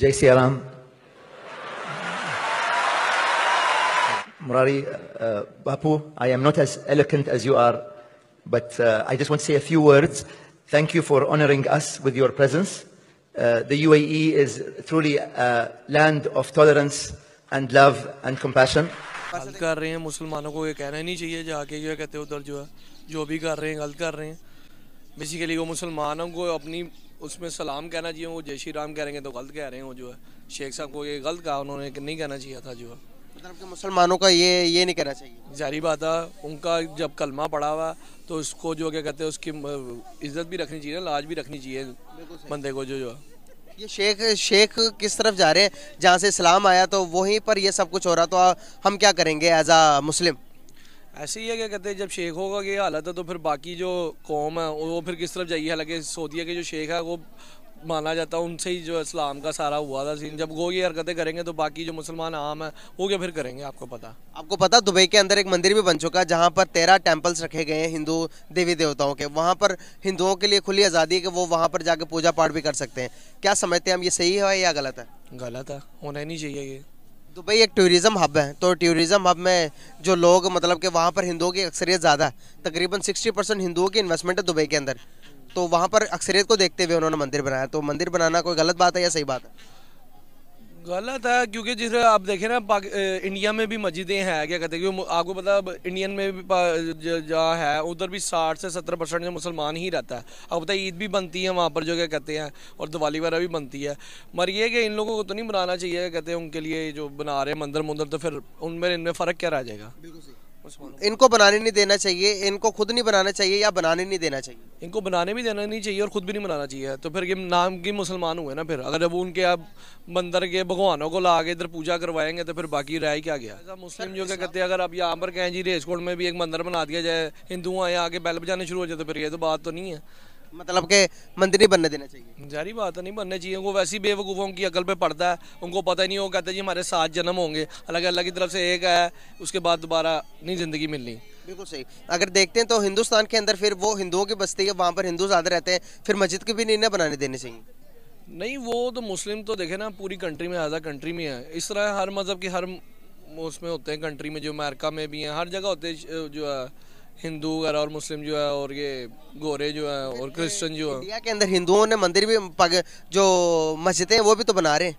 JCLM. Murari uh, Bapu, I am not as eloquent as you are, but uh, I just want to say a few words. Thank you for honoring us with your presence. Uh, the UAE is truly a land of tolerance and love and compassion. गलत कर रहे हैं मुसलमानों को ये कहना ही नहीं चाहिए जाके जो कहते उधर जो है जो भी कर रहे हैं गलत कर रहे हैं बेसिकली वो मुसलमानों को अपनी उसमें सलाम कहना चाहिए वो जय श्री राम कह रहे हैं तो गलत कह रहे हैं वो जो है शेख साहब को ये गलत कहा उन्होंने नहीं कहना चाहिए था जो है मतलब कि मुसलमानों का ये ये नहीं कहना चाहिए जारी बात है उनका जब कलमा पड़ा हुआ तो उसको जो क्या कहते हैं उसकी इज्जत भी रखनी चाहिए लाज भी रखनी चाहिए बंदे को जो जो है ये शेख शेख किस तरफ जा रहे हैं जहाँ से इस्लाम आया तो वहीं पर यह सब कुछ हो रहा तो हम क्या करेंगे एज आ मुस्लिम ऐसे ही है क्या कहते हैं जब शेख होगा कि हालत है तो फिर बाकी जो कौम है वो फिर किस तरफ जाइए हालांकि सोदिया के जो शेख है वो माना जाता है उनसे ही जो इस्लाम का सारा हुआ था सीन जब वो ये हरकतें करेंगे तो बाकी जो मुसलमान आम है वो क्या फिर करेंगे आपको पता आपको पता दुबई के अंदर एक मंदिर भी बन चुका है जहाँ पर तेरह टेम्पल्स रखे गए हैं हिंदू देवी देवताओं के वहाँ पर हिंदुओं के लिए खुली आज़ादी है कि वो वहाँ पर जाके पूजा पाठ भी कर सकते हैं क्या समझते हैं हम ये सही है या गलत है गलत है होना ही नहीं चाहिए ये दुबई एक टूरिज़्म हब है तो टूरिज़म हब में जो लोग मतलब कि वहाँ पर हिंदुओं की अक्सरियत ज़्यादा है तकरीबन सिक्सटी परसेंट हिंदुओं की इन्वेस्टमेंट है दुबई के अंदर तो वहाँ पर अक्सरियत को देखते हुए उन्होंने मंदिर बनाया तो मंदिर बनाना कोई गलत बात है या सही बात है गलत है क्योंकि जिस आप देखें ना इंडिया में भी मस्जिदें हैं क्या कहते हैं आपको पता इंडियन में भी जहाँ है उधर भी साठ से सत्तर परसेंट जो मुसलमान ही रहता है आपको पता है ईद भी बनती है वहाँ पर जो क्या कहते हैं और दिवाली वगैरह भी बनती है मगर ये कि इन लोगों को तो नहीं बनाना चाहिए कहते हैं उनके लिए जो बना रहे हैं मंदिर मंदिर तो फिर उनमें इनमें फ़र्क क्या रह जाएगा इनको बनाने नहीं देना चाहिए इनको खुद नहीं बनाना चाहिए या बनाने नहीं देना चाहिए इनको बनाने भी देना नहीं चाहिए और खुद भी नहीं बनाना चाहिए तो फिर ये नाम के मुसलमान हुए ना फिर अगर जब उनके आप बंदर के भगवानों को ला के इधर पूजा करवाएंगे तो फिर बाकी रह क्या गया मुस्लिम जो क्या कहते हैं अगर आप यहाँ पर कहें जी रेसकोट में भी एक मंदिर बना दिया जाए हिंदुओं यहाँ आके बैल बजाने शुरू हो जाए तो फिर ये तो बात तो नहीं है मतलब के मंत्री नहीं बनने देना चाहिए जारी बात है नहीं बनने चाहिए वैसे वैसी बेवकूफ़ों की अकल पे पड़ता है उनको पता ही नहीं वो कहते जी हमारे सात जन्म होंगे हालांकि अल्लाह की तरफ से एक है उसके बाद दोबारा नहीं ज़िंदगी मिलनी बिल्कुल सही अगर देखते हैं तो हिंदुस्तान के अंदर फिर वो हिंदुओं की बस्ती है वहाँ पर हिंदू ज़्यादा रहते हैं फिर मस्जिद की भी नहीं बनाने देने चाहिए नहीं वो तो मुस्लिम तो देखे ना पूरी कंट्री में आज़ा कंट्री में है इस तरह हर मज़हब के हर उसमें होते हैं कंट्री में जो अमेरिका में भी हैं हर जगह होते जो है हिंदू वगैरह और मुस्लिम जो है और ये गोरे जो है और क्रिश्चियन जो है इंडिया के अंदर हिंदुओं ने मंदिर भी जो मस्जिदें हैं वो भी तो बना रहे हैं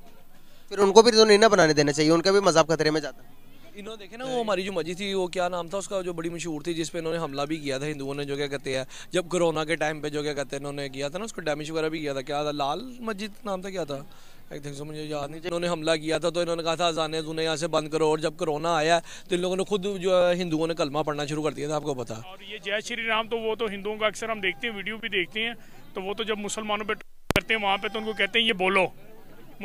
फिर उनको भी तो नहीं ना बनाने देना चाहिए उनका भी मजाक खतरे में जाता है इन्होंने देखे ना वो हमारी जो मस्जिद थी वो क्या नाम था उसका जो बड़ी मशहूर थी जिसपे इन्होंने हमला भी किया था हिंदुओं ने जो क्या कहते हैं जब कोरोना के टाइम पे जो क्या कहते हैं इन्होंने किया था ना उसको डैमेज वगैरह भी किया था क्या था लाल मस्जिद नाम था क्या था एक थिंक मुझे याद नहीं इन्होंने हमला किया था तो इन्होंने कहा था अजाने जुने यहाँ से बंद करो और जब कोरोना आया तो इन लोगों ने खुद जो है हिंदुओं ने कलमा पढ़ना शुरू कर दिया था आपको पता और ये जय श्री राम तो वो तो हिंदुओं का अक्सर हम देखते हैं वीडियो भी देखते हैं तो वो तो जब मुसलमानों पर करते हैं वहाँ पर तो उनको कहते हैं ये बोलो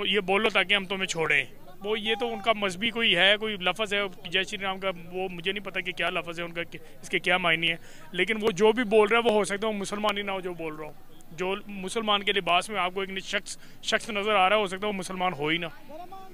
ये बोलो ताकि हम तुम्हें छोड़ें वो ये तो उनका मजहबी कोई है कोई लफज है जय श्री राम का वो मुझे नहीं पता कि क्या लफज है उनका इसके क्या मायने हैं लेकिन वो जो भी बोल रहा है वो हो सकता है मुसलमान ही ना हो जो बोल रहा हूँ जो मुसलमान के लिबास में आपको एक शख्स शख्स नज़र आ रहा है हो सकता है वो मुसलमान हो ही ना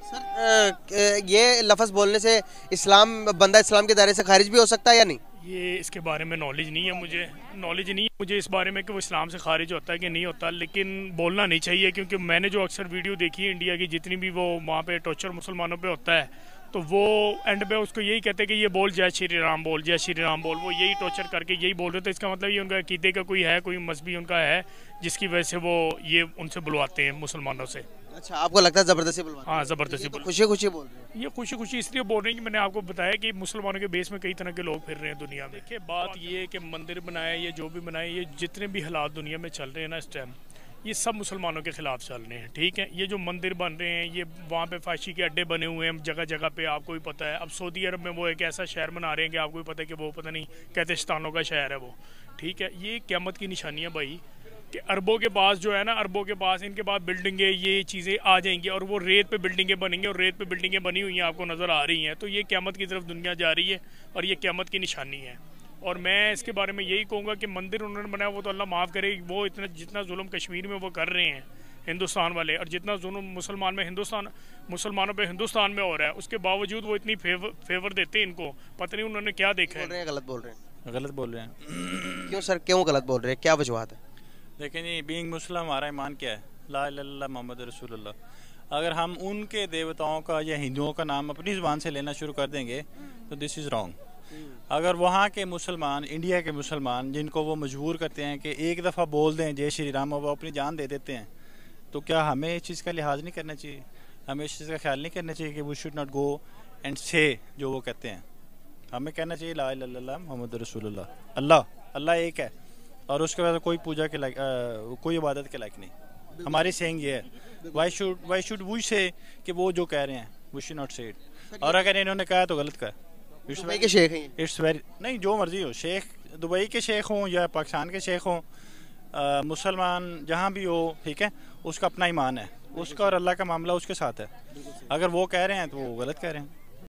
सर ये लफ्ज़ बोलने से इस्लाम बंदा इस्लाम के दायरे से खारिज भी हो सकता है या नहीं ये इसके बारे में नॉलेज नहीं है मुझे नॉलेज नहीं है मुझे इस बारे में कि वो इस्लाम से खारिज होता है कि नहीं होता लेकिन बोलना नहीं चाहिए क्योंकि मैंने जो अक्सर वीडियो देखी है इंडिया की जितनी भी वो वहाँ पे टॉर्चर मुसलमानों पे होता है तो वो एंड पे उसको यही कहते कि ये बोल जय श्री राम बोल जय श्री राम बोल वो यही टॉर्चर करके यही बोल रहे थे इसका मतलब ये उनका अकीदे का कोई है कोई मजहबी उनका है जिसकी वजह से वो ये उनसे बुलवाते हैं मुसलमानों से अच्छा आपको लगता है ज़बरदस्ती बुलवा हाँ ज़बरदस्ती तो खुशी खुशी बोल रहे हैं ये खुशी खुशी इसलिए बोल रहे हैं कि मैंने आपको बताया कि मुसलमानों के बेस में कई तरह के लोग फिर रहे हैं दुनिया में देखिए बात ये है कि मंदिर बनाए या जो भी बनाए ये जितने भी हालात दुनिया में चल रहे हैं ना इस टाइम ये सब मुसलमानों के ख़िलाफ़ चल रहे हैं ठीक है ये जो मंदिर बन रहे हैं ये वहाँ पे फाशी के अड्डे बने हुए हैं जगह जगह पे आपको भी पता है अब सऊदी अरब में वो एक ऐसा शहर बना रहे हैं कि आपको भी पता है कि वो पता नहीं कहतिस्तानों का शहर है वो ठीक है ये क्यामत की निशानी है भाई कि अरबों के पास जो है ना अरबों के पास इनके पास बिल्डिंगे ये चीज़ें आ जाएंगी और वो रेत पे बिल्डिंगे बनेंगी और रेत पर बिल्डिंगे बनी हुई हैं आपको नज़र आ रही हैं तो ये क्यामत की तरफ दुनिया जा रही है और ये क्यामत की निशानी है और मैं इसके बारे में यही कहूँगा कि मंदिर उन्होंने बनाया वो तो अल्लाह माफ़ करे वो इतना जितना जुल्म कश्मीर में वो कर रहे हैं हिंदुस्तान वाले और जितना जुल्म मुसलमान में हिंदुस्तान मुसलमानों पे हिंदुस्तान में हो रहा है उसके बावजूद वो इतनी फेवर, फेवर देते हैं इनको पता नहीं उन्होंने क्या देखा है गलत बोल रहे हैं गलत बोल रहे हैं क्यों सर क्यों गलत बोल रहे हैं क्या वजुहत है देखें जी बींग मुस्लिम हमारा ईमान क्या है ला मोहम्मद रसूल अगर हम उनके देवताओं का या हिंदुओं का नाम अपनी जबान से लेना शुरू कर देंगे तो दिस इज़ रॉन्ग अगर वहाँ के मुसलमान इंडिया के मुसलमान जिनको वो मजबूर करते हैं कि एक दफ़ा बोल दें जय श्री राम वो अपनी जान दे देते हैं तो क्या हमें इस चीज़ का लिहाज नहीं करना चाहिए हमें इस चीज़ का ख्याल नहीं करना चाहिए कि we should not go and say जो वो कहते हैं हमें कहना चाहिए ला मोहम्मद रसूल अल्लाह अल्लाह एक है और उसके बाद कोई पूजा के लायक कोई इबादत के लायक नहीं हमारी सेंग ये है why should why should we say कि वो जो कह रहे हैं वो शुड नॉट से और अगर इन्होंने कहा तो गलत कहा दुबई के शेख हैं इट्स वेरी नहीं जो मर्जी हो शेख दुबई के शेख हों या पाकिस्तान के शेख हों मुसलमान जहाँ भी हो ठीक है उसका अपना ईमान है उसका और अल्लाह का मामला उसके साथ है अगर वो कह रहे हैं तो वो गलत कह रहे हैं